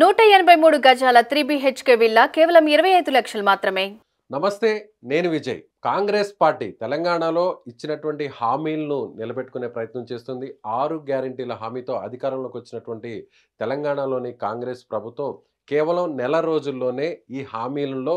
నూట ఎనభై మూడు గజాల త్రీ బిహెచ్కే విల్లా కేవలం ఇరవై ఐదు లక్షలు మాత్రమే నమస్తే నేను విజయ్ కాంగ్రెస్ పార్టీ తెలంగాణలో ఇచ్చినటువంటి హామీలను నిలబెట్టుకునే ప్రయత్నం చేస్తుంది ఆరు గ్యారంటీల హామీతో అధికారంలోకి వచ్చినటువంటి తెలంగాణలోని కాంగ్రెస్ ప్రభుత్వం కేవలం నెల రోజుల్లోనే ఈ హామీలలో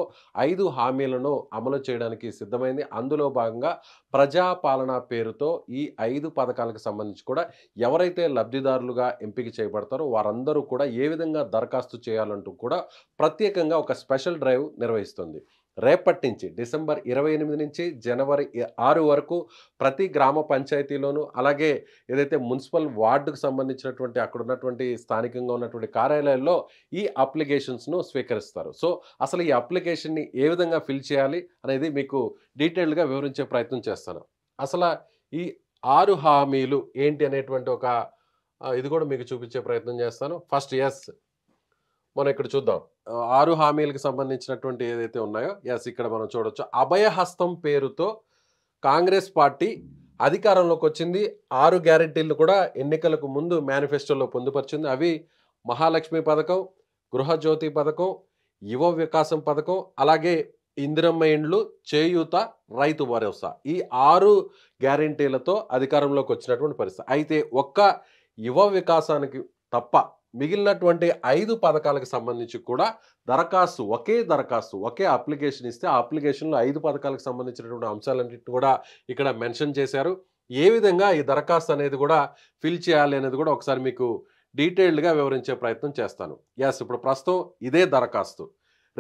ఐదు హామీలను అమలు చేయడానికి సిద్ధమైంది అందులో భాగంగా ప్రజాపాలన పేరుతో ఈ ఐదు పథకాలకు సంబంధించి కూడా ఎవరైతే లబ్ధిదారులుగా ఎంపిక చేయబడతారో వారందరూ కూడా ఏ విధంగా దరఖాస్తు చేయాలంటూ కూడా ప్రత్యేకంగా ఒక స్పెషల్ డ్రైవ్ నిర్వహిస్తుంది రేపటి నుంచి డిసెంబర్ ఇరవై ఎనిమిది నుంచి జనవరి ఆరు వరకు ప్రతి గ్రామ పంచాయతీలోనూ అలాగే ఏదైతే మున్సిపల్ వార్డుకు సంబంధించినటువంటి అక్కడ ఉన్నటువంటి స్థానికంగా ఉన్నటువంటి కార్యాలయాల్లో ఈ అప్లికేషన్స్ను స్వీకరిస్తారు సో అసలు ఈ అప్లికేషన్ని ఏ విధంగా ఫిల్ చేయాలి అనేది మీకు డీటెయిల్డ్గా వివరించే ప్రయత్నం చేస్తాను అసలు ఈ ఆరు హామీలు ఏంటి అనేటువంటి ఒక ఇది కూడా మీకు చూపించే ప్రయత్నం చేస్తాను ఫస్ట్ ఎస్ మనం ఇక్కడ చూద్దాం ఆరు హామీలకు సంబంధించినటువంటి ఏదైతే ఉన్నాయో ఎస్ ఇక్కడ మనం చూడొచ్చు అభయహస్తం పేరుతో కాంగ్రెస్ పార్టీ అధికారంలోకి వచ్చింది ఆరు గ్యారంటీలను కూడా ఎన్నికలకు ముందు మేనిఫెస్టోలో పొందుపరిచింది అవి మహాలక్ష్మి పథకం గృహజ్యోతి పథకం యువ వికాసం పథకం అలాగే ఇందిరమ్మ ఇండ్లు చేయూత రైతు భరోసా ఈ ఆరు గ్యారంటీలతో అధికారంలోకి వచ్చినటువంటి పరిస్థితి అయితే ఒక్క యువ వికాసానికి తప్ప మిగిలినటువంటి ఐదు పథకాలకు సంబంధించి కూడా దరఖాస్తు ఒకే దరఖాస్తు ఒకే అప్లికేషన్ ఇస్తే ఆ అప్లికేషన్లో ఐదు పథకాలకు సంబంధించినటువంటి అంశాలన్నింటిని కూడా ఇక్కడ మెన్షన్ చేశారు ఏ విధంగా ఈ దరఖాస్తు అనేది కూడా ఫిల్ చేయాలి అనేది కూడా ఒకసారి మీకు డీటెయిల్డ్గా వివరించే ప్రయత్నం చేస్తాను ఎస్ ఇప్పుడు ప్రస్తుతం ఇదే దరఖాస్తు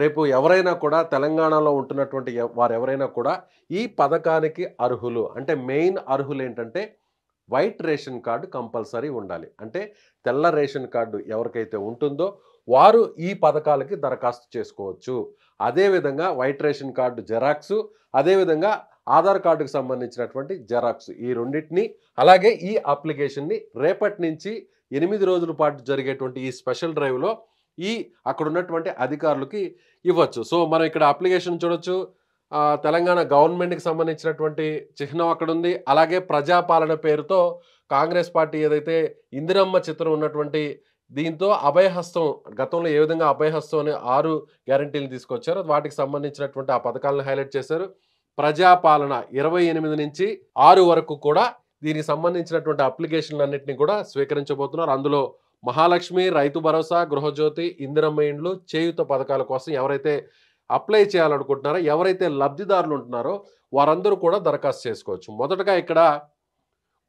రేపు ఎవరైనా కూడా తెలంగాణలో ఉంటున్నటువంటి వారు ఎవరైనా కూడా ఈ పథకానికి అర్హులు అంటే మెయిన్ అర్హులు ఏంటంటే వైట్ రేషన్ కార్డు కంపల్సరీ ఉండాలి అంటే తెల్ల రేషన్ కార్డు ఎవరికైతే ఉంటుందో వారు ఈ పథకాలకి దరఖాస్తు చేసుకోవచ్చు అదేవిధంగా వైట్ రేషన్ కార్డు జెరాక్సు అదేవిధంగా ఆధార్ కార్డుకు సంబంధించినటువంటి జెరాక్స్ ఈ రెండింటిని అలాగే ఈ అప్లికేషన్ని రేపటి నుంచి ఎనిమిది రోజుల పాటు జరిగేటువంటి ఈ స్పెషల్ డ్రైవ్లో ఈ అక్కడ ఉన్నటువంటి అధికారులకి ఇవ్వచ్చు సో మనం ఇక్కడ అప్లికేషన్ చూడొచ్చు తెలంగాణ గవర్నమెంట్కి సంబంధించినటువంటి చిహ్నం అక్కడ ఉంది అలాగే ప్రజాపాలన పేరుతో కాంగ్రెస్ పార్టీ ఏదైతే ఇందిరమ్మ చిత్రం ఉన్నటువంటి దీంతో అభయహస్తం గతంలో ఏ విధంగా అభయహస్తం అనే ఆరు గ్యారంటీలు తీసుకొచ్చారో వాటికి సంబంధించినటువంటి ఆ పథకాలను హైలైట్ చేశారు ప్రజాపాలన ఇరవై ఎనిమిది నుంచి ఆరు వరకు కూడా దీనికి సంబంధించినటువంటి అప్లికేషన్లు అన్నింటినీ కూడా స్వీకరించబోతున్నారు అందులో మహాలక్ష్మి రైతు భరోసా గృహజ్యోతి ఇందిరమ్మ ఇండ్లు చేయుత పథకాల కోసం ఎవరైతే అప్లై చేయాలనుకుంటున్నారో ఎవరైతే లబ్ధిదారులు ఉంటున్నారో వారందరూ కూడా దరఖాస్తు చేసుకోవచ్చు మొదటగా ఇక్కడ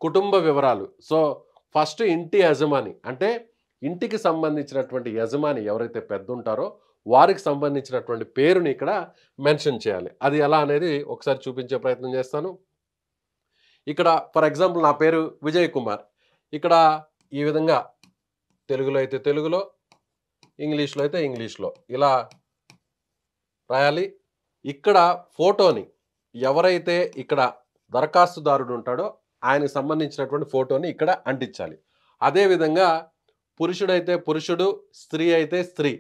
కుటుంబ వివరాలు సో ఫస్ట్ ఇంటి యజమాని అంటే ఇంటికి సంబంధించినటువంటి యజమాని ఎవరైతే పెద్ద ఉంటారో వారికి సంబంధించినటువంటి పేరుని ఇక్కడ మెన్షన్ చేయాలి అది ఎలా అనేది ఒకసారి చూపించే ప్రయత్నం చేస్తాను ఇక్కడ ఫర్ ఎగ్జాంపుల్ నా పేరు విజయ్ కుమార్ ఇక్కడ ఈ విధంగా తెలుగులో అయితే తెలుగులో ఇంగ్లీష్లో అయితే ఇంగ్లీష్లో ఇలా రాయాలి ఇక్కడ ఫోటోని ఎవరైతే ఇక్కడ దరఖాస్తుదారుడు ఉంటాడో ఆయనకు సంబంధించినటువంటి ఫోటోని ఇక్కడ అంటించాలి అదేవిధంగా పురుషుడైతే పురుషుడు స్త్రీ అయితే స్త్రీ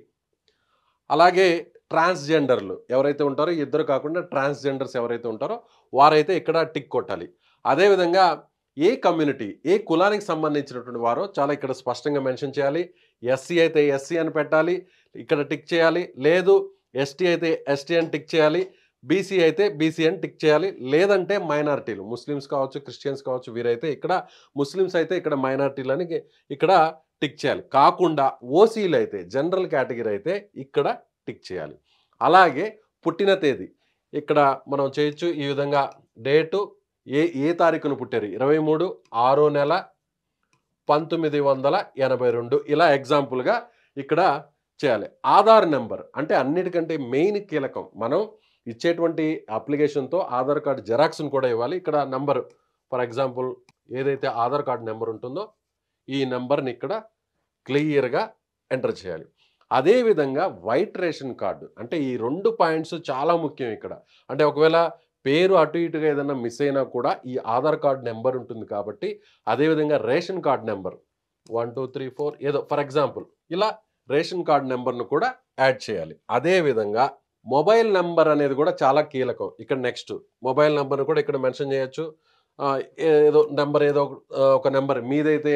అలాగే ట్రాన్స్జెండర్లు ఎవరైతే ఉంటారో ఇద్దరు కాకుండా ట్రాన్స్జెండర్స్ ఎవరైతే ఉంటారో వారైతే ఇక్కడ టిక్ కొట్టాలి అదేవిధంగా ఏ కమ్యూనిటీ ఏ కులానికి సంబంధించినటువంటి వారో చాలా ఇక్కడ స్పష్టంగా మెన్షన్ చేయాలి ఎస్సీ అయితే ఎస్సీ అని పెట్టాలి ఇక్కడ టిక్ చేయాలి లేదు ఎస్టీ అయితే ఎస్టీ అని టిక్ చేయాలి బీసీ అయితే బీసీ అని టిక్ చేయాలి లేదంటే మైనార్టీలు ముస్లిమ్స్ కావచ్చు క్రిస్టియన్స్ కావచ్చు వీరైతే ఇక్కడ ముస్లిమ్స్ అయితే ఇక్కడ మైనార్టీలు అని ఇక్కడ టిక్ చేయాలి కాకుండా ఓసీలు అయితే జనరల్ కేటగిరీ అయితే ఇక్కడ టిక్ చేయాలి అలాగే పుట్టిన తేదీ ఇక్కడ మనం చేయొచ్చు ఈ విధంగా డేటు ఏ ఏ తారీఖున పుట్టారు ఇరవై మూడు ఆరో నెల పంతొమ్మిది వందల ఎనభై రెండు ఇలా ఎగ్జాంపుల్గా ఇక్కడ చేయాలి ఆధార్ నెంబర్ అంటే అన్నిటికంటే మెయిన్ కీలకం మనం ఇచ్చేటువంటి అప్లికేషన్తో ఆధార్ కార్డు జెరాక్స్ను కూడా ఇవ్వాలి ఇక్కడ నంబర్ ఫర్ ఎగ్జాంపుల్ ఏదైతే ఆధార్ కార్డు నెంబర్ ఉంటుందో ఈ నెంబర్ని ఇక్కడ క్లియర్గా ఎంటర్ చేయాలి అదేవిధంగా వైట్ రేషన్ కార్డు అంటే ఈ రెండు పాయింట్స్ చాలా ముఖ్యం ఇక్కడ అంటే ఒకవేళ పేరు అటు ఇటుగా ఏదైనా మిస్ అయినా కూడా ఈ ఆధార్ కార్డు నెంబర్ ఉంటుంది కాబట్టి అదేవిధంగా ration card number one two three four ఏదో ఫర్ ఎగ్జాంపుల్ ఇలా రేషన్ కార్డు నెంబర్ను కూడా యాడ్ చేయాలి అదేవిధంగా మొబైల్ నెంబర్ అనేది కూడా చాలా కీలకం ఇక్కడ నెక్స్ట్ మొబైల్ నెంబర్ని కూడా ఇక్కడ మెన్షన్ చేయొచ్చు ఏదో నెంబర్ ఏదో ఒక నెంబర్ మీదైతే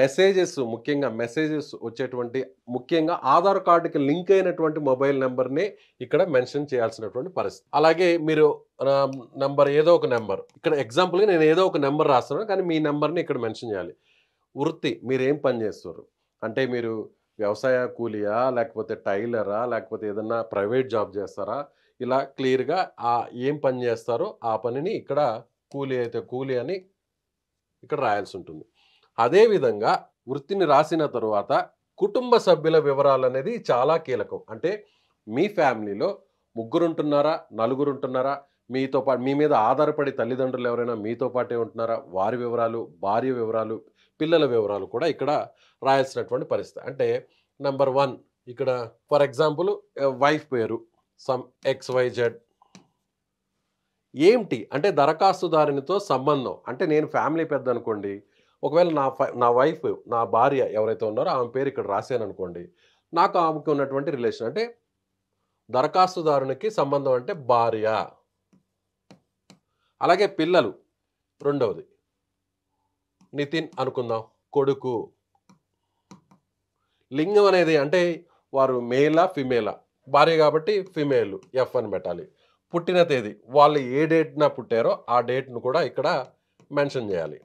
మెసేజెస్ ముఖ్యంగా మెసేజెస్ వచ్చేటువంటి ముఖ్యంగా ఆధార్ కార్డుకి లింక్ అయినటువంటి మొబైల్ నెంబర్ని ఇక్కడ మెన్షన్ చేయాల్సినటువంటి పరిస్థితి అలాగే మీరు నెంబర్ ఏదో ఒక నెంబర్ ఇక్కడ ఎగ్జాంపుల్గా నేను ఏదో ఒక నెంబర్ రాస్తున్నాను కానీ మీ నెంబర్ని ఇక్కడ మెన్షన్ చేయాలి వృత్తి మీరు ఏం పని చేస్తారు అంటే మీరు వ్యవసాయ కూలియా లేకపోతే టైలరా లేకపోతే ఏదన్నా ప్రైవేట్ జాబ్ చేస్తారా ఇలా క్లియర్గా ఆ ఏం పని చేస్తారో ఆ పనిని ఇక్కడ కూలీ అయితే కూలీ అని ఇక్కడ రాయాల్సి ఉంటుంది అదేవిధంగా వృత్తిని రాసిన తరువాత కుటుంబ సభ్యుల వివరాలు అనేది చాలా కీలకం అంటే మీ ఫ్యామిలీలో ముగ్గురు ఉంటున్నారా నలుగురు ఉంటున్నారా మీతో పాటు మీ మీద ఆధారపడి తల్లిదండ్రులు ఎవరైనా మీతో పాటే ఉంటున్నారా వారి వివరాలు భార్య వివరాలు పిల్లల వివరాలు కూడా ఇక్కడ రాయాల్సినటువంటి పరిస్థితి అంటే నెంబర్ వన్ ఇక్కడ ఫర్ ఎగ్జాంపుల్ వైఫ్ పేరు సమ్ ఎక్స్ వై జెడ్ ఏంటి అంటే దరఖాస్తుదారునితో సంబంధం అంటే నేను ఫ్యామిలీ పెద్ద అనుకోండి ఒకవేళ నా నా వైఫ్ నా భార్య ఎవరైతే ఉన్నారో ఆమె పేరు ఇక్కడ రాశాను అనుకోండి నాకు ఆమెకి ఉన్నటువంటి రిలేషన్ అంటే దరఖాస్తుదారునికి సంబంధం అంటే భార్య అలాగే పిల్లలు రెండవది నితిన్ అనుకుందాం కొడుకు లింగం అనేది అంటే వారు మేలా ఫిమేలా భార్య కాబట్టి ఫిమేల్ ఎఫ్ అని పెట్టాలి పుట్టిన తేదీ వాళ్ళు ఏ డేట్న పుట్టారో ఆ డేట్ను కూడా ఇక్కడ మెన్షన్ చేయాలి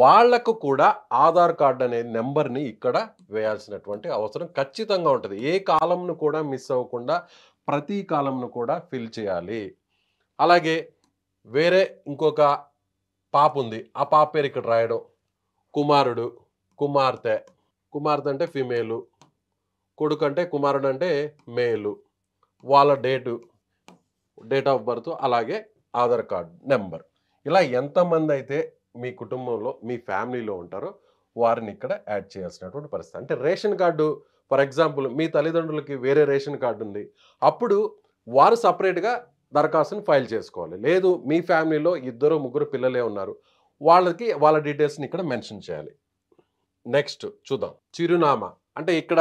వాళ్లకు కూడా ఆధార్ కార్డు అనే నెంబర్ని ఇక్కడ వేయాల్సినటువంటి అవసరం ఖచ్చితంగా ఉంటుంది ఏ కాలంను కూడా మిస్ అవ్వకుండా ప్రతి కాలంను కూడా ఫిల్ చేయాలి అలాగే వేరే ఇంకొక పాప ఉంది ఆ పాప పేరు ఇక్కడ రాయడం కుమారుడు కుమార్తె కుమార్తె అంటే ఫిమేలు కొడుకు అంటే కుమారుడు అంటే మేలు వాళ్ళ డేటు డేట్ ఆఫ్ బర్త్ అలాగే ఆధార్ కార్డ్ నెంబర్ ఇలా ఎంతమంది అయితే మీ కుటుంబంలో మీ ఫ్యామిలీలో ఉంటారో వారిని ఇక్కడ యాడ్ చేయాల్సినటువంటి పరిస్థితి అంటే రేషన్ కార్డు ఫర్ ఎగ్జాంపుల్ మీ తల్లిదండ్రులకి వేరే రేషన్ కార్డు ఉంది అప్పుడు వారు సపరేట్గా దరఖాస్తుని ఫైల్ చేసుకోవాలి లేదు మీ ఫ్యామిలీలో ఇద్దరు ముగ్గురు పిల్లలే ఉన్నారు వాళ్ళకి వాళ్ళ డీటెయిల్స్ని ఇక్కడ మెన్షన్ చేయాలి నెక్స్ట్ చూద్దాం చిరునామా అంటే ఇక్కడ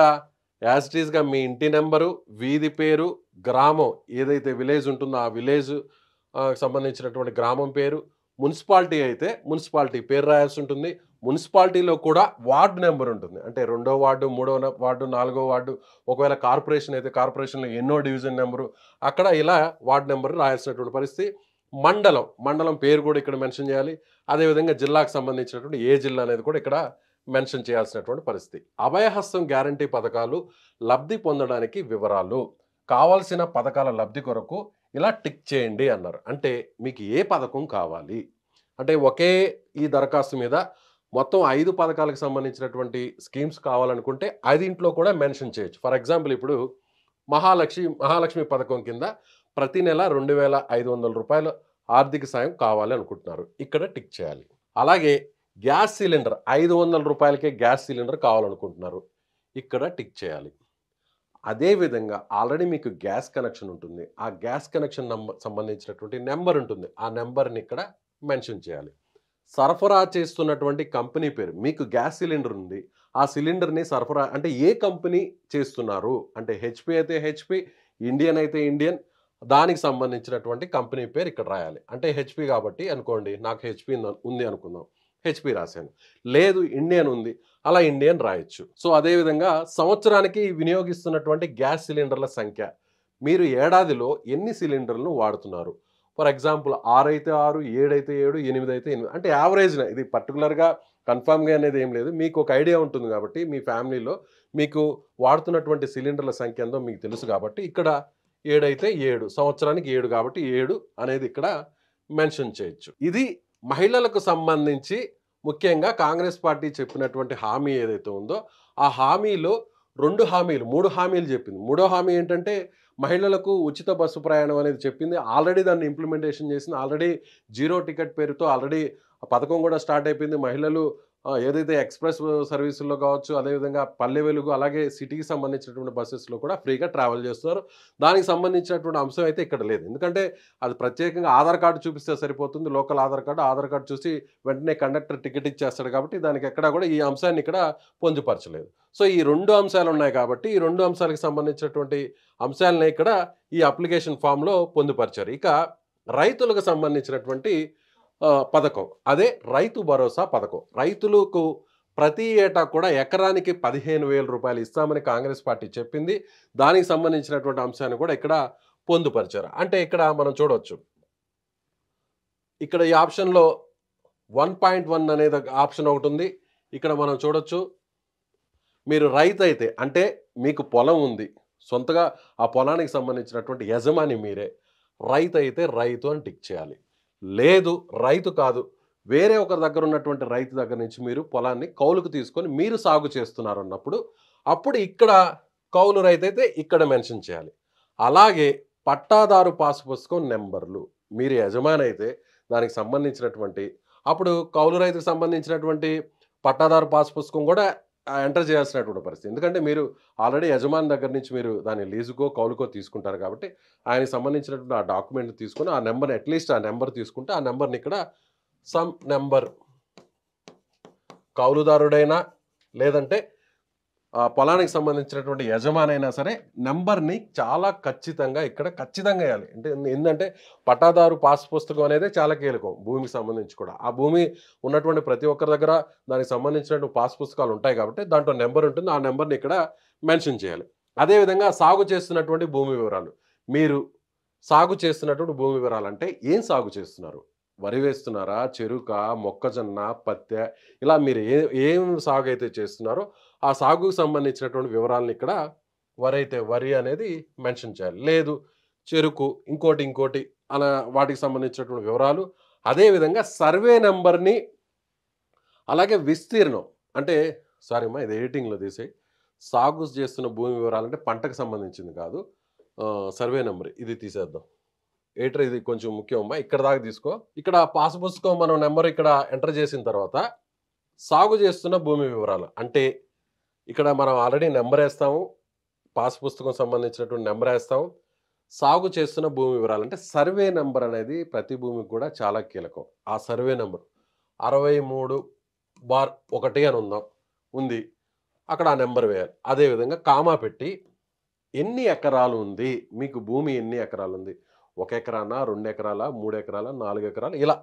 యాజ్ ఇట్ ఈస్గా మీ ఇంటి నెంబరు వీధి పేరు గ్రామం ఏదైతే విలేజ్ ఉంటుందో ఆ విలేజ్ సంబంధించినటువంటి గ్రామం పేరు మున్సిపాలిటీ అయితే మున్సిపాలిటీ పేరు రాయాల్సి ఉంటుంది మున్సిపాలిటీలో కూడా వార్డు నెంబర్ ఉంటుంది అంటే రెండో వార్డు మూడో వార్డు నాలుగో వార్డు ఒకవేళ కార్పొరేషన్ అయితే కార్పొరేషన్లో ఎన్నో డివిజన్ నెంబరు అక్కడ ఇలా వార్డు నెంబర్ రాయాల్సినటువంటి పరిస్థితి మండలం మండలం పేరు కూడా ఇక్కడ మెన్షన్ చేయాలి అదేవిధంగా జిల్లాకు సంబంధించినటువంటి ఏ జిల్లా అనేది కూడా ఇక్కడ మెన్షన్ చేయాల్సినటువంటి పరిస్థితి అభయహస్తం గ్యారంటీ పథకాలు లబ్ధి పొందడానికి వివరాలు కావాల్సిన పథకాల లబ్ధి కొరకు ఇలా టిక్ చేయండి అన్నారు అంటే మీకు ఏ పథకం కావాలి అంటే ఒకే ఈ దరఖాస్తు మీద మొత్తం ఐదు పథకాలకు సంబంధించినటువంటి స్కీమ్స్ కావాలనుకుంటే ఐదింట్లో కూడా మెన్షన్ చేయొచ్చు ఫర్ ఎగ్జాంపుల్ ఇప్పుడు మహాలక్ష్మి మహాలక్ష్మి పథకం కింద ప్రతి నెల రెండు వేల ఐదు వందల రూపాయలు ఆర్థిక సాయం కావాలి అనుకుంటున్నారు ఇక్కడ టిక్ చేయాలి అలాగే గ్యాస్ సిలిండర్ ఐదు వందల రూపాయలకే గ్యాస్ సిలిండర్ కావాలనుకుంటున్నారు ఇక్కడ టిక్ చేయాలి అదేవిధంగా ఆల్రెడీ మీకు గ్యాస్ కనెక్షన్ ఉంటుంది ఆ గ్యాస్ కనెక్షన్ నంబర్ సంబంధించినటువంటి నెంబర్ ఉంటుంది ఆ నెంబర్ని ఇక్కడ మెన్షన్ చేయాలి సరఫరా చేస్తున్నటువంటి కంపెనీ పేరు మీకు గ్యాస్ సిలిండర్ ఉంది ఆ సిలిండర్ని సరఫరా అంటే ఏ కంపెనీ చేస్తున్నారు అంటే హెచ్పి అయితే హెచ్పి ఇండియన్ అయితే ఇండియన్ దానికి సంబంధించినటువంటి కంపెనీ పేరు ఇక్కడ రాయాలి అంటే హెచ్పి కాబట్టి అనుకోండి నాకు హెచ్పి ఉంది అనుకుందాం హెచ్పి రాశాను లేదు ఇండియన్ ఉంది అలా ఇండియన్ రాయొచ్చు సో అదేవిధంగా సంవత్సరానికి వినియోగిస్తున్నటువంటి గ్యాస్ సిలిండర్ల సంఖ్య మీరు ఏడాదిలో ఎన్ని సిలిండర్లను వాడుతున్నారు ఫర్ ఎగ్జాంపుల్ ఆరు అయితే ఆరు ఏడైతే ఏడు ఎనిమిది అయితే ఎనిమిది అంటే యావరేజ్న ఇది పర్టికులర్గా కన్ఫామ్గా అనేది ఏం లేదు మీకు ఒక ఐడియా ఉంటుంది కాబట్టి మీ ఫ్యామిలీలో మీకు వాడుతున్నటువంటి సిలిండర్ల సంఖ్య ఎంతో మీకు తెలుసు కాబట్టి ఇక్కడ ఏడైతే ఏడు సంవత్సరానికి ఏడు కాబట్టి ఏడు అనేది ఇక్కడ మెన్షన్ చేయొచ్చు ఇది మహిళలకు సంబంధించి ముఖ్యంగా కాంగ్రెస్ పార్టీ చెప్పినటువంటి హామీ ఏదైతే ఉందో ఆ హామీలో రెండు హామీలు మూడు హామీలు చెప్పింది మూడో హామీ ఏంటంటే మహిళలకు ఉచిత బస్సు ప్రయాణం అనేది చెప్పింది ఆల్రెడీ దాన్ని ఇంప్లిమెంటేషన్ చేసింది ఆల్రెడీ జీరో టికెట్ పేరుతో ఆల్రెడీ పథకం కూడా స్టార్ట్ అయిపోయింది మహిళలు ఏదైతే ఎక్స్ప్రెస్ సర్వీసుల్లో కావచ్చు అదేవిధంగా పల్లె వెలుగు అలాగే సిటీకి సంబంధించినటువంటి బస్సెస్లో కూడా ఫ్రీగా ట్రావెల్ చేస్తున్నారు దానికి సంబంధించినటువంటి అంశం అయితే ఇక్కడ లేదు ఎందుకంటే అది ప్రత్యేకంగా ఆధార్ కార్డు చూపిస్తే సరిపోతుంది local Aadhaar card Aadhaar card చూసి వెంటనే కండక్టర్ టికెట్ ఇచ్చేస్తాడు కాబట్టి దానికి ఎక్కడా కూడా ఈ అంశాన్ని ఇక్కడ పొందుపరచలేదు సో ఈ రెండు అంశాలు ఉన్నాయి కాబట్టి ఈ రెండు అంశాలకు సంబంధించినటువంటి అంశాలని ఇక్కడ ఈ అప్లికేషన్ ఫామ్లో పొందుపరిచారు ఇక రైతులకు సంబంధించినటువంటి పథకం అదే రైతు భరోసా పథకం రైతులకు ప్రతి ఏటా కూడా ఎకరానికి పదిహేను వేల రూపాయలు ఇస్తామని కాంగ్రెస్ పార్టీ చెప్పింది దానికి సంబంధించినటువంటి అంశాన్ని కూడా ఇక్కడ పొందుపరిచారు అంటే ఇక్కడ మనం చూడవచ్చు ఇక్కడ ఈ ఆప్షన్లో వన్ పాయింట్ వన్ అనేది ఆప్షన్ ఒకటి ఉంది ఇక్కడ మనం చూడొచ్చు మీరు రైతు అయితే అంటే మీకు పొలం ఉంది సొంతగా ఆ పొలానికి సంబంధించినటువంటి యజమాని మీరే రైతు అయితే రైతు అని టిక్ చేయాలి లేదు రైతు కాదు వేరే ఒకరి దగ్గర ఉన్నటువంటి రైతు దగ్గర నుంచి మీరు పొలాన్ని కౌలుకు తీసుకొని మీరు సాగు చేస్తున్నారు అన్నప్పుడు అప్పుడు ఇక్కడ కౌలు రైతు అయితే ఇక్కడ మెన్షన్ చేయాలి అలాగే పట్టాదారు పాసు పుస్తకం నెంబర్లు మీరు యజమాని అయితే దానికి సంబంధించినటువంటి అప్పుడు కౌలు రైతుకు సంబంధించినటువంటి పట్టాదారు పాసు పుస్తకం కూడా ఎంటర్ చేయాల్సినటువంటి పరిస్థితి ఎందుకంటే మీరు ఆల్రెడీ యజమాని దగ్గర నుంచి మీరు దాన్ని లీజుకో కౌలుకో తీసుకుంటారు కాబట్టి ఆయనకి సంబంధించినటువంటి ఆ డాక్యుమెంట్ తీసుకుని ఆ నెంబర్ అట్లీస్ట్ ఆ నెంబర్ తీసుకుంటే ఆ నెంబర్ని ఇక్కడ సమ్ నెంబర్ కౌలుదారుడైనా లేదంటే పొలానికి సంబంధించినటువంటి యజమాని అయినా సరే నెంబర్ని చాలా ఖచ్చితంగా ఇక్కడ ఖచ్చితంగా వేయాలి అంటే ఏంటంటే పట్టాదారు పాస్ పుస్తకం అనేది చాలా కీలకం భూమికి సంబంధించి కూడా ఆ భూమి ఉన్నటువంటి ప్రతి ఒక్కరి దగ్గర దానికి సంబంధించినటువంటి పాస్ పుస్తకాలు ఉంటాయి కాబట్టి దాంట్లో నెంబర్ ఉంటుంది ఆ నెంబర్ని ఇక్కడ మెన్షన్ చేయాలి అదేవిధంగా సాగు చేస్తున్నటువంటి భూమి వివరాలు మీరు సాగు చేస్తున్నటువంటి భూమి వివరాలు అంటే ఏం సాగు చేస్తున్నారు వరి వేస్తున్నారా చెరుక మొక్కజొన్న పత్తె ఇలా మీరు ఏ ఏం సాగు అయితే చేస్తున్నారో ఆ సాగుకు సంబంధించినటువంటి వివరాలను ఇక్కడ వరైతే వరి అనేది మెన్షన్ చేయాలి లేదు చెరుకు ఇంకోటి ఇంకోటి అలా వాటికి సంబంధించినటువంటి వివరాలు అదేవిధంగా సర్వే నెంబర్ని అలాగే విస్తీర్ణం అంటే సారీ అమ్మా ఇది ఎడిటింగ్లో తీసే సాగు చేస్తున్న భూమి వివరాలు అంటే పంటకు సంబంధించింది కాదు సర్వే నెంబర్ ఇది తీసేద్దాం ఎయిటర్ ఇది కొంచెం ముఖ్యం అమ్మా ఇక్కడ దాకా తీసుకో ఇక్కడ పాస్ పుస్తకం మనం నెంబర్ ఇక్కడ ఎంటర్ చేసిన తర్వాత సాగు చేస్తున్న భూమి వివరాలు అంటే ఇక్కడ మనం ఆల్రెడీ నెంబర్ వేస్తాము పాస్ పుస్తకం సంబంధించినటువంటి నెంబర్ వేస్తాము సాగు చేస్తున్న భూమి వివరాలు అంటే సర్వే నెంబర్ అనేది ప్రతి భూమికి కూడా చాలా కీలకం ఆ సర్వే నెంబర్ అరవై మూడు బార్ ఒకటి అని ఉందాం ఉంది అక్కడ ఆ నెంబర్ వేయాలి అదేవిధంగా కామా పెట్టి ఎన్ని ఎకరాలు ఉంది మీకు భూమి ఎన్ని ఎకరాలు ఉంది ఒక ఎకరానా రెండు ఎకరాల మూడు ఎకరాల నాలుగు ఎకరాలు ఇలా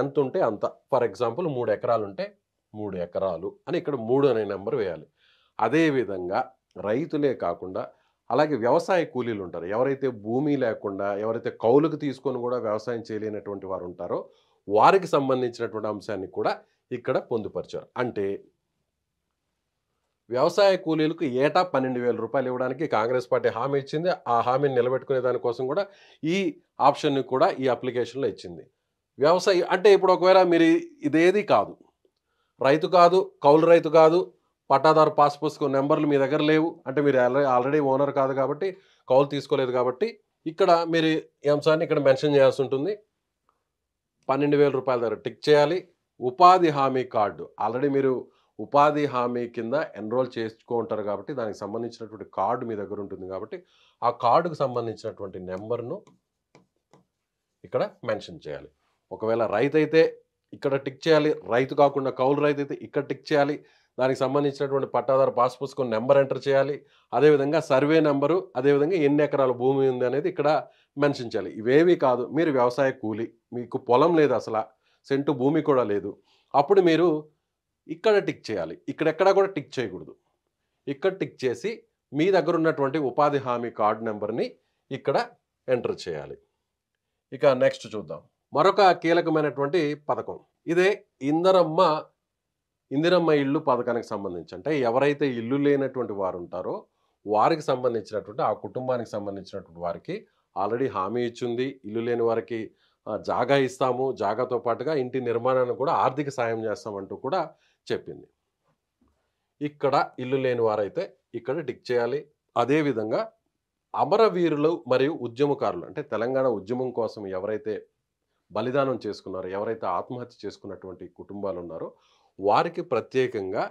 ఎంత ఉంటే అంత ఫర్ ఎగ్జాంపుల్ మూడు ఎకరాలు ఉంటే మూడు ఎకరాలు అని ఇక్కడ మూడు అనే నెంబర్ వేయాలి అదేవిధంగా రైతులే కాకుండా అలాగే వ్యవసాయ కూలీలు ఉంటారు ఎవరైతే భూమి లేకుండా ఎవరైతే కౌలుకు తీసుకొని కూడా వ్యవసాయం చేయలేనటువంటి వారు ఉంటారో వారికి సంబంధించినటువంటి అంశాన్ని కూడా ఇక్కడ పొందుపరిచారు అంటే వ్యవసాయ కూలీలకు ఏటా పన్నెండు వేల రూపాయలు ఇవ్వడానికి కాంగ్రెస్ పార్టీ హామీ ఇచ్చింది ఆ హామీని నిలబెట్టుకునే దానికోసం కూడా ఈ ఆప్షన్ని కూడా ఈ అప్లికేషన్లో ఇచ్చింది వ్యవసాయ అంటే ఇప్పుడు ఒకవేళ మీరు ఇదేది కాదు రైతు కాదు కౌలు రైతు కాదు పట్టాదారు పాస్ పుస్తకం నెంబర్లు మీ దగ్గర లేవు అంటే మీరు ఆల్రెడీ ఓనర్ కాదు కాబట్టి కౌలు తీసుకోలేదు కాబట్టి ఇక్కడ మీరు ఈ అంశాన్ని ఇక్కడ మెన్షన్ చేయాల్సి ఉంటుంది పన్నెండు వేల రూపాయల దగ్గర టిక్ చేయాలి ఉపాధి హామీ కార్డు ఆల్రెడీ మీరు ఉపాధి హామీ కింద ఎన్రోల్ చేసుకుంటారు కాబట్టి దానికి సంబంధించినటువంటి కార్డు మీ దగ్గర ఉంటుంది కాబట్టి ఆ కార్డుకు సంబంధించినటువంటి నెంబర్ను ఇక్కడ మెన్షన్ చేయాలి ఒకవేళ రైతు అయితే ఇక్కడ టిక్ చేయాలి రైతు కాకుండా కౌలు రైతు అయితే ఇక్కడ టిక్ చేయాలి దానికి సంబంధించినటువంటి పట్టాదారు పాస్ పుస్తకం నెంబర్ ఎంటర్ చేయాలి అదేవిధంగా సర్వే నెంబరు అదేవిధంగా ఎన్ని ఎకరాల భూమి ఉంది అనేది ఇక్కడ మెన్షన్ చేయాలి ఇవేవి కాదు మీరు వ్యవసాయ కూలి మీకు పొలం లేదు అసలు సెంటు భూమి కూడా లేదు అప్పుడు మీరు ఇక్కడ టిక్ చేయాలి ఇక్కడెక్కడా కూడా టిక్ చేయకూడదు ఇక్కడ టిక్ చేసి మీ దగ్గర ఉన్నటువంటి ఉపాధి హామీ కార్డు నెంబర్ని ఇక్కడ ఎంటర్ చేయాలి ఇక నెక్స్ట్ చూద్దాం మరొక కీలకమైనటువంటి పథకం ఇదే ఇందరమ్మ ఇందిరమ్మ ఇల్లు పథకానికి సంబంధించి అంటే ఎవరైతే ఇల్లు లేనటువంటి వారు ఉంటారో వారికి సంబంధించినటువంటి ఆ కుటుంబానికి సంబంధించినటువంటి వారికి ఆల్రెడీ హామీ ఇచ్చింది ఇల్లు లేని వారికి జాగా ఇస్తాము జాగాతో పాటుగా ఇంటి నిర్మాణాన్ని కూడా ఆర్థిక సాయం చేస్తామంటూ కూడా చెప్పింది ఇక్కడ ఇల్లు లేని వారైతే ఇక్కడ టిక్ చేయాలి అదేవిధంగా అమరవీరులు మరియు ఉద్యమకారులు అంటే తెలంగాణ ఉద్యమం కోసం ఎవరైతే బలిదానం చేసుకున్నారో ఎవరైతే ఆత్మహత్య చేసుకున్నటువంటి కుటుంబాలు ఉన్నారో వారికి ప్రత్యేకంగా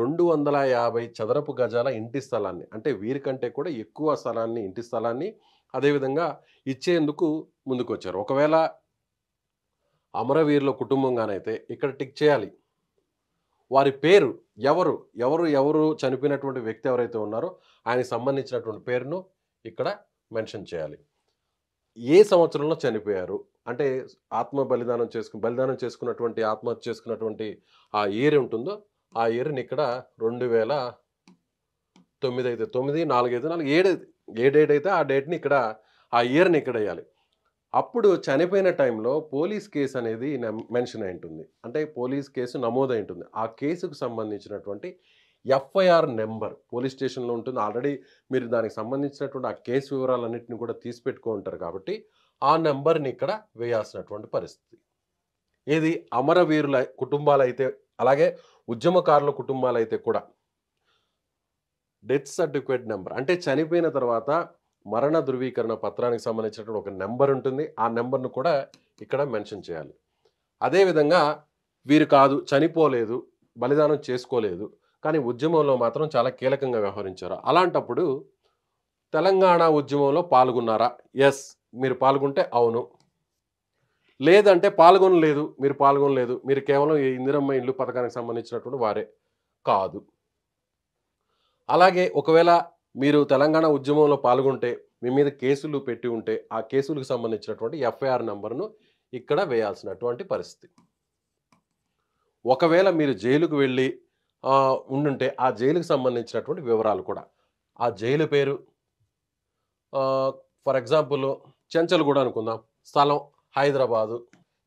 రెండు వందల యాభై చదరపు గజాల ఇంటి స్థలాన్ని అంటే వీరికంటే కూడా ఎక్కువ స్థలాన్ని ఇంటి స్థలాన్ని అదేవిధంగా ఇచ్చేందుకు ముందుకొచ్చారు ఒకవేళ అమరవీరుల కుటుంబంగానైతే ఇక్కడ టిక్ చేయాలి వారి పేరు ఎవరు ఎవరు ఎవరు చనిపోయినటువంటి వ్యక్తి ఎవరైతే ఉన్నారో ఆయనకు సంబంధించినటువంటి పేరును ఇక్కడ మెన్షన్ చేయాలి ఏ సంవత్సరంలో చనిపోయారు అంటే ఆత్మ బలిదానం చేసుకు బలిదానం చేసుకున్నటువంటి ఆత్మహత్య చేసుకున్నటువంటి ఆ ఇయర్ ఉంటుందో ఆ ఇయర్ని ఇక్కడ రెండు వేల తొమ్మిది అయితే తొమ్మిది నాలుగు అయితే నాలుగు ఏడు ఏ డేట్ అయితే ఆ డేట్ని ఇక్కడ ఆ ఇయర్ని ఇక్కడ వేయాలి అప్పుడు చనిపోయిన టైంలో పోలీస్ కేసు అనేది మెన్షన్ అయి ఉంటుంది అంటే పోలీస్ కేసు నమోదై ఉంటుంది ఆ కేసుకు సంబంధించినటువంటి ఎఫ్ఐఆర్ నెంబర్ పోలీస్ స్టేషన్లో ఉంటుంది ఆల్రెడీ మీరు దానికి సంబంధించినటువంటి ఆ కేసు వివరాలన్నింటినీ కూడా తీసిపెట్టుకో ఉంటారు కాబట్టి ఆ నెంబర్ని ఇక్కడ వేయాల్సినటువంటి పరిస్థితి ఏది అమరవీరుల కుటుంబాలు అయితే అలాగే ఉద్యమకారుల కుటుంబాలు అయితే కూడా డెత్ సర్టిఫికేట్ నెంబర్ అంటే చనిపోయిన తర్వాత మరణ ధృవీకరణ పత్రానికి సంబంధించినటువంటి ఒక నెంబర్ ఉంటుంది ఆ నెంబర్ను కూడా ఇక్కడ మెన్షన్ చేయాలి అదేవిధంగా వీరు కాదు చనిపోలేదు బలిదానం చేసుకోలేదు కానీ ఉద్యమంలో మాత్రం చాలా కీలకంగా వ్యవహరించారు అలాంటప్పుడు తెలంగాణ ఉద్యమంలో పాల్గొన్నారా ఎస్ మీరు పాల్గొంటే అవును లేదంటే పాల్గొనలేదు మీరు పాల్గొనలేదు మీరు కేవలం ఈ ఇందిరమ్మ ఇండ్లు పథకానికి సంబంధించినటువంటి వారే కాదు అలాగే ఒకవేళ మీరు తెలంగాణ ఉద్యమంలో పాల్గొంటే మీ మీద కేసులు పెట్టి ఉంటే ఆ కేసులకు సంబంధించినటువంటి ఎఫ్ఐఆర్ నెంబర్ను ఇక్కడ వేయాల్సినటువంటి పరిస్థితి ఒకవేళ మీరు జైలుకు వెళ్ళి ఉండుంటే ఆ జైలుకు సంబంధించినటువంటి వివరాలు కూడా ఆ జైలు పేరు ఫర్ ఎగ్జాంపుల్ చెంచలగూడ కూడా అనుకుందాం స్థలం హైదరాబాదు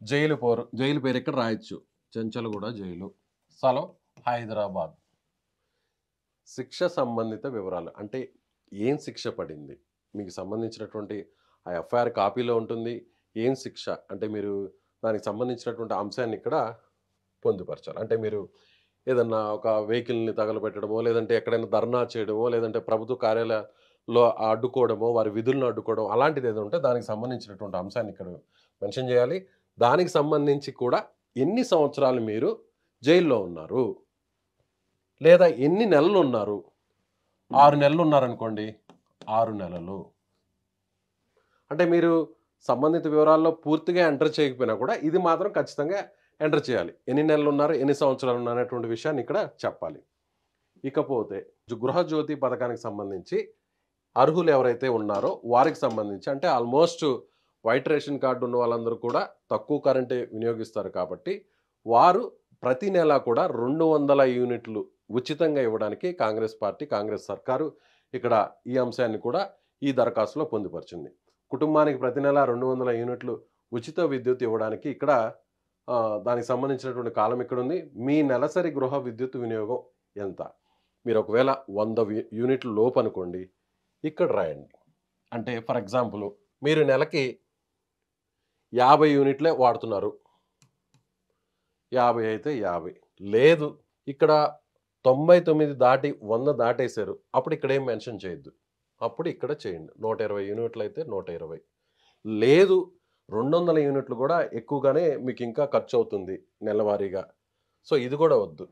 జైలు పోరు జైలు పేరు ఇక్కడ రాయొచ్చు చెంచలగూడ కూడా జైలు స్థలం హైదరాబాద్ శిక్ష సంబంధిత వివరాలు అంటే ఏం శిక్ష పడింది మీకు సంబంధించినటువంటి ఆ ఎఫ్ఐఆర్ కాపీలో ఉంటుంది ఏం శిక్ష అంటే మీరు దానికి సంబంధించినటువంటి అంశాన్ని ఇక్కడ పొందుపరచాలి అంటే మీరు ఏదన్నా ఒక వెహికల్ని తగలబెట్టడమో లేదంటే ఎక్కడైనా ధర్నా చేయడమో లేదంటే ప్రభుత్వ కార్యాలయ లో అడ్డుకోవడమో వారి విధులను అడ్డుకోవడం అలాంటిది ఏదో ఉంటే దానికి సంబంధించినటువంటి అంశాన్ని ఇక్కడ మెన్షన్ చేయాలి దానికి సంబంధించి కూడా ఎన్ని సంవత్సరాలు మీరు జైల్లో ఉన్నారు లేదా ఎన్ని నెలలు ఉన్నారు ఆరు నెలలు ఉన్నారనుకోండి ఆరు నెలలు అంటే మీరు సంబంధిత వివరాల్లో పూర్తిగా ఎంటర్ చేయకపోయినా కూడా ఇది మాత్రం ఖచ్చితంగా ఎంటర్ చేయాలి ఎన్ని నెలలు ఉన్నారు ఎన్ని సంవత్సరాలు ఉన్నారు అనేటువంటి విషయాన్ని ఇక్కడ చెప్పాలి ఇకపోతే గృహజ్యోతి పథకానికి సంబంధించి అర్హులు ఎవరైతే ఉన్నారో వారికి సంబంధించి అంటే ఆల్మోస్ట్ వైట్ రేషన్ కార్డు ఉన్న వాళ్ళందరూ కూడా తక్కువ కరెంటు వినియోగిస్తారు కాబట్టి వారు ప్రతి నెల కూడా రెండు వందల యూనిట్లు ఉచితంగా ఇవ్వడానికి కాంగ్రెస్ పార్టీ కాంగ్రెస్ సర్కారు ఇక్కడ ఈ అంశాన్ని కూడా ఈ దరఖాస్తులో పొందుపరిచింది కుటుంబానికి ప్రతి నెల రెండు వందల యూనిట్లు ఉచిత విద్యుత్ ఇవ్వడానికి ఇక్కడ దానికి సంబంధించినటువంటి కాలం ఇక్కడ ఉంది మీ నెలసరి గృహ విద్యుత్ వినియోగం ఎంత మీరు ఒకవేళ వంద యూనిట్లు లోపు అనుకోండి ఇక్కడ రాయండి అంటే ఫర్ ఎగ్జాంపుల్ మీరు నెలకి యాభై యూనిట్లే వాడుతున్నారు యాభై అయితే యాభై లేదు ఇక్కడ తొంభై తొమ్మిది దాటి వంద దాటేశారు అప్పుడు ఇక్కడ ఏం మెన్షన్ చేయొద్దు అప్పుడు ఇక్కడ చేయండి నూట ఇరవై యూనిట్లు అయితే నూట ఇరవై లేదు రెండు వందల యూనిట్లు కూడా ఎక్కువగానే మీకు ఇంకా ఖర్చు అవుతుంది నెలవారీగా సో ఇది కూడా వద్దు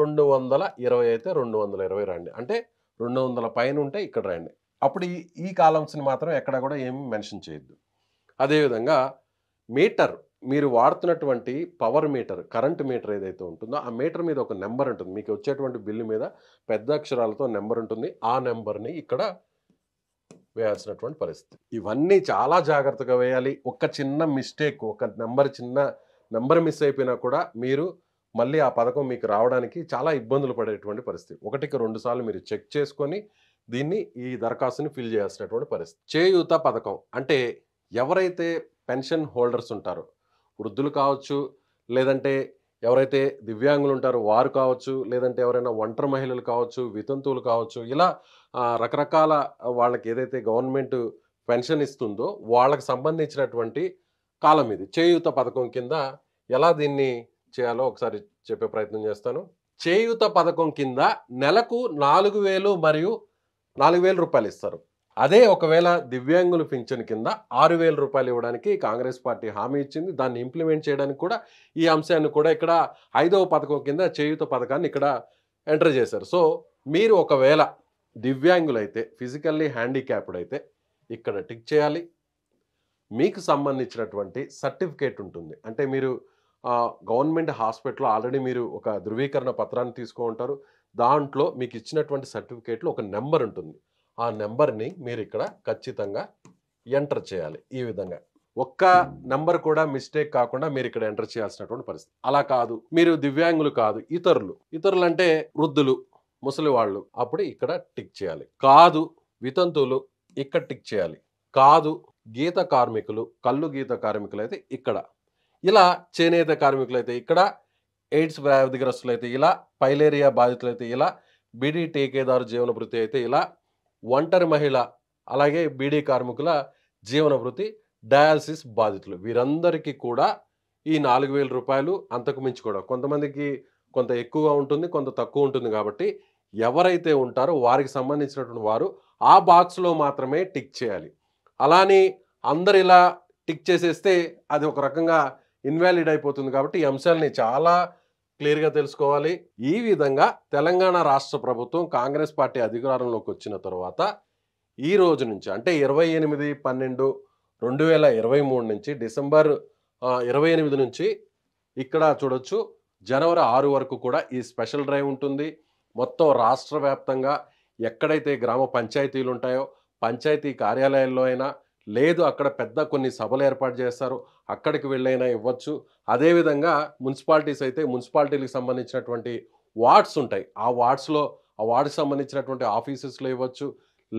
రెండు వందల ఇరవై అయితే రెండు వందల ఇరవై రండి అంటే రెండు వందల పైన ఉంటే ఇక్కడ రండి అప్పుడు ఈ ఈ కాలమ్స్ని మాత్రం ఎక్కడ కూడా ఏమి మెన్షన్ చేయొద్దు అదేవిధంగా మీటర్ మీరు వాడుతున్నటువంటి పవర్ మీటర్ కరెంట్ మీటర్ ఏదైతే ఉంటుందో ఆ మీటర్ మీద ఒక నెంబర్ ఉంటుంది మీకు వచ్చేటువంటి బిల్లు మీద పెద్ద అక్షరాలతో నెంబర్ ఉంటుంది ఆ నెంబర్ని ఇక్కడ వేయాల్సినటువంటి పరిస్థితి ఇవన్నీ చాలా జాగ్రత్తగా వేయాలి ఒక చిన్న మిస్టేక్ ఒక నెంబర్ చిన్న నెంబర్ మిస్ అయిపోయినా కూడా మీరు మళ్ళీ ఆ పథకం మీకు రావడానికి చాలా ఇబ్బందులు పడేటువంటి పరిస్థితి ఒకటికి రెండుసార్లు మీరు చెక్ చేసుకొని దీన్ని ఈ దరఖాస్తుని ఫిల్ చేయాల్సినటువంటి పరిస్థితి చేయూత పథకం అంటే ఎవరైతే పెన్షన్ హోల్డర్స్ ఉంటారో వృద్ధులు కావచ్చు లేదంటే ఎవరైతే దివ్యాంగులు ఉంటారో వారు కావచ్చు లేదంటే ఎవరైనా ఒంటరి మహిళలు కావచ్చు వితంతువులు కావచ్చు ఇలా రకరకాల వాళ్ళకి ఏదైతే గవర్నమెంట్ పెన్షన్ ఇస్తుందో వాళ్ళకి సంబంధించినటువంటి కాలం ఇది చేయూత పథకం కింద ఎలా దీన్ని చేయాలో ఒకసారి చెప్పే ప్రయత్నం చేస్తాను చేయూత పథకం కింద నెలకు నాలుగు వేలు మరియు నాలుగు వేల రూపాయలు ఇస్తారు అదే ఒకవేళ దివ్యాంగుల పింఛన్ కింద ఆరు వేల రూపాయలు ఇవ్వడానికి కాంగ్రెస్ పార్టీ హామీ ఇచ్చింది దాన్ని ఇంప్లిమెంట్ చేయడానికి కూడా ఈ అంశాన్ని కూడా ఇక్కడ ఐదవ పథకం కింద చేయూత పథకాన్ని ఇక్కడ ఎంటర్ చేశారు సో మీరు ఒకవేళ దివ్యాంగులైతే ఫిజికల్లీ హ్యాండిక్యాప్డ్ అయితే ఇక్కడ టిక్ చేయాలి మీకు సంబంధించినటువంటి సర్టిఫికేట్ ఉంటుంది అంటే మీరు గవర్నమెంట్ హాస్పిటల్లో ఆల్రెడీ మీరు ఒక ధృవీకరణ పత్రాన్ని తీసుకుంటారు దాంట్లో మీకు ఇచ్చినటువంటి సర్టిఫికేట్లో ఒక నెంబర్ ఉంటుంది ఆ నెంబర్ని మీరు ఇక్కడ ఖచ్చితంగా ఎంటర్ చేయాలి ఈ విధంగా ఒక్క నెంబర్ కూడా మిస్టేక్ కాకుండా మీరు ఇక్కడ ఎంటర్ చేయాల్సినటువంటి పరిస్థితి అలా కాదు మీరు దివ్యాంగులు కాదు ఇతరులు ఇతరులు అంటే వృద్ధులు ముసలి వాళ్ళు అప్పుడు ఇక్కడ టిక్ చేయాలి కాదు వితంతువులు ఇక్కడ టిక్ చేయాలి కాదు గీత కార్మికులు కళ్ళు గీత కార్మికులు అయితే ఇక్కడ ఇలా చేనేత కార్మికులు అయితే ఇక్కడ ఎయిడ్స్ వ్యాధిగ్రస్తులు అయితే ఇలా పైలేరియా బాధితులు అయితే ఇలా బీడీ టీకేదారు జీవన వృత్తి అయితే ఇలా ఒంటరి మహిళ అలాగే బీడీ కార్మికుల జీవన వృత్తి డయాలసిస్ బాధితులు వీరందరికీ కూడా ఈ నాలుగు వేల రూపాయలు అంతకు కూడా కొంతమందికి కొంత ఎక్కువగా ఉంటుంది కొంత తక్కువ ఉంటుంది కాబట్టి ఎవరైతే ఉంటారో వారికి సంబంధించినటువంటి వారు ఆ బాక్స్లో మాత్రమే టిక్ చేయాలి అలానే అందరు ఇలా టిక్ చేసేస్తే అది ఒక రకంగా ఇన్వాలిడ్ అయిపోతుంది కాబట్టి ఈ అంశాలని చాలా క్లియర్గా తెలుసుకోవాలి ఈ విధంగా తెలంగాణ రాష్ట్ర ప్రభుత్వం కాంగ్రెస్ పార్టీ అధికారంలోకి వచ్చిన తర్వాత ఈ రోజు నుంచి అంటే ఇరవై ఎనిమిది పన్నెండు రెండు వేల ఇరవై మూడు నుంచి డిసెంబర్ ఇరవై ఎనిమిది నుంచి ఇక్కడ చూడొచ్చు జనవరి ఆరు వరకు కూడా ఈ స్పెషల్ డ్రైవ్ ఉంటుంది మొత్తం రాష్ట్ర వ్యాప్తంగా ఎక్కడైతే గ్రామ పంచాయతీలు ఉంటాయో పంచాయతీ కార్యాలయాల్లో అయినా లేదు అక్కడ పెద్ద కొన్ని సభలు ఏర్పాటు చేస్తారు అక్కడికి వెళ్ళైనా ఇవ్వచ్చు అదేవిధంగా మున్సిపాలిటీస్ అయితే మున్సిపాలిటీలకు సంబంధించినటువంటి వార్డ్స్ ఉంటాయి ఆ వార్డ్స్లో ఆ వార్డ్కి సంబంధించినటువంటి ఆఫీసెస్లో ఇవ్వచ్చు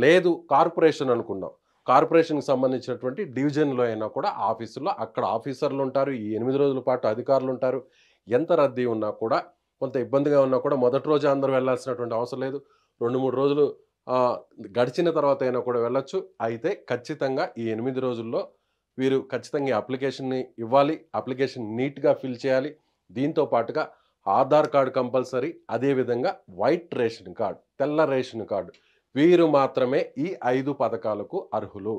లేదు కార్పొరేషన్ అనుకున్నాం కార్పొరేషన్కి సంబంధించినటువంటి డివిజన్లో అయినా కూడా ఆఫీసులో అక్కడ ఆఫీసర్లు ఉంటారు ఈ ఎనిమిది రోజుల పాటు అధికారులు ఉంటారు ఎంత రద్దీ ఉన్నా కూడా కొంత ఇబ్బందిగా ఉన్నా కూడా మొదటి రోజు అందరూ వెళ్లాల్సినటువంటి అవసరం లేదు రెండు మూడు రోజులు గడిచిన తర్వాత అయినా కూడా వెళ్ళొచ్చు అయితే ఖచ్చితంగా ఈ ఎనిమిది రోజుల్లో వీరు ఖచ్చితంగా ఈ అప్లికేషన్ని ఇవ్వాలి అప్లికేషన్ నీట్గా ఫిల్ చేయాలి దీంతో పాటుగా ఆధార్ కార్డు కంపల్సరీ అదేవిధంగా వైట్ రేషన్ కార్డు తెల్ల రేషన్ కార్డు వీరు మాత్రమే ఈ ఐదు పథకాలకు అర్హులు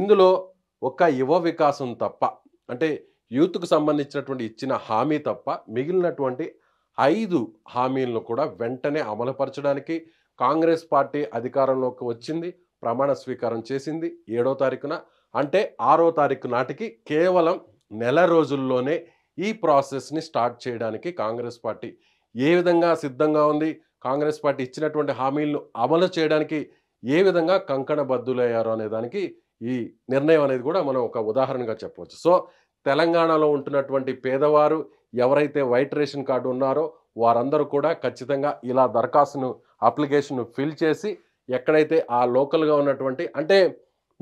ఇందులో ఒక యువ వికాసం తప్ప అంటే యూత్కు సంబంధించినటువంటి ఇచ్చిన హామీ తప్ప మిగిలినటువంటి ఐదు హామీలను కూడా వెంటనే అమలుపరచడానికి కాంగ్రెస్ పార్టీ అధికారంలోకి వచ్చింది ప్రమాణ స్వీకారం చేసింది ఏడో తారీఖున అంటే ఆరో తారీఖు నాటికి కేవలం నెల రోజుల్లోనే ఈ ప్రాసెస్ని స్టార్ట్ చేయడానికి కాంగ్రెస్ పార్టీ ఏ విధంగా సిద్ధంగా ఉంది కాంగ్రెస్ పార్టీ ఇచ్చినటువంటి హామీలను అమలు చేయడానికి ఏ విధంగా కంకణ అనే దానికి ఈ నిర్ణయం అనేది కూడా మనం ఒక ఉదాహరణగా చెప్పవచ్చు సో తెలంగాణలో ఉంటున్నటువంటి పేదవారు ఎవరైతే వైట్ రేషన్ కార్డు ఉన్నారో వారందరూ కూడా ఖచ్చితంగా ఇలా దరఖాస్తును అప్లికేషన్ను ఫిల్ చేసి ఎక్కడైతే ఆ లోకల్గా ఉన్నటువంటి అంటే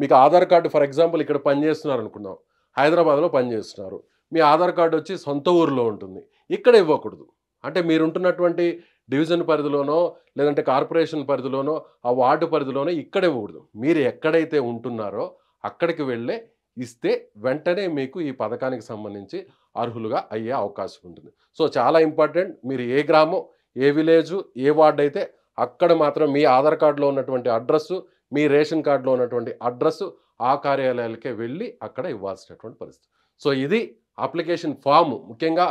మీకు ఆధార్ కార్డు ఫర్ ఎగ్జాంపుల్ ఇక్కడ పనిచేస్తున్నారు అనుకుందాం హైదరాబాద్లో పనిచేస్తున్నారు మీ ఆధార్ కార్డు వచ్చి సొంత ఊరిలో ఉంటుంది ఇక్కడ ఇవ్వకూడదు అంటే మీరుంటున్నటువంటి డివిజన్ పరిధిలోనో లేదంటే కార్పొరేషన్ పరిధిలోనో ఆ వార్డు పరిధిలోనో ఇక్కడ ఇవ్వకూడదు మీరు ఎక్కడైతే ఉంటున్నారో అక్కడికి వెళ్ళే ఇస్తే వెంటనే మీకు ఈ పథకానికి సంబంధించి అర్హులుగా అయ్యే అవకాశం ఉంటుంది సో చాలా ఇంపార్టెంట్ మీరు ఏ గ్రామం ఏ విలేజు ఏ వార్డు అయితే అక్కడ మాత్రం మీ ఆధార్ కార్డులో ఉన్నటువంటి అడ్రస్సు మీ రేషన్ కార్డులో ఉన్నటువంటి అడ్రస్సు ఆ కార్యాలయాలకే వెళ్ళి అక్కడ ఇవ్వాల్సినటువంటి పరిస్థితి సో ఇది అప్లికేషన్ ఫామ్ ముఖ్యంగా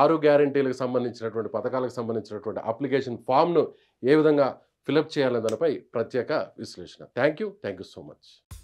ఆరు గ్యారంటీలకు సంబంధించినటువంటి పథకాలకు సంబంధించినటువంటి అప్లికేషన్ ఫామ్ను ఏ విధంగా ఫిలప్ చేయాలనే దానిపై ప్రత్యేక విశ్లేషణ thank you thank you so much